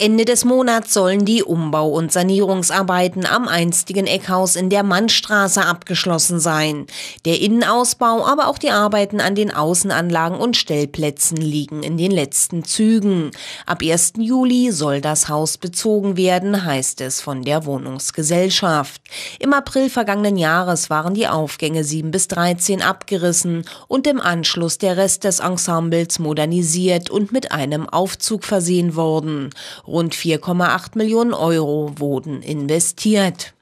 Ende des Monats sollen die Umbau- und Sanierungsarbeiten am einstigen Eckhaus in der Mannstraße abgeschlossen sein. Der Innenausbau, aber auch die Arbeiten an den Außenanlagen und Stellplätzen liegen in den letzten Zügen. Ab 1. Juli soll das Haus bezogen werden, heißt es von der Wohnungsgesellschaft. Im April vergangenen Jahres waren die Aufgänge 7 bis 13 abgerissen und im Anschluss der Rest des Ensembles modernisiert und mit einem Aufzug versehen worden. Rund 4,8 Millionen Euro wurden investiert.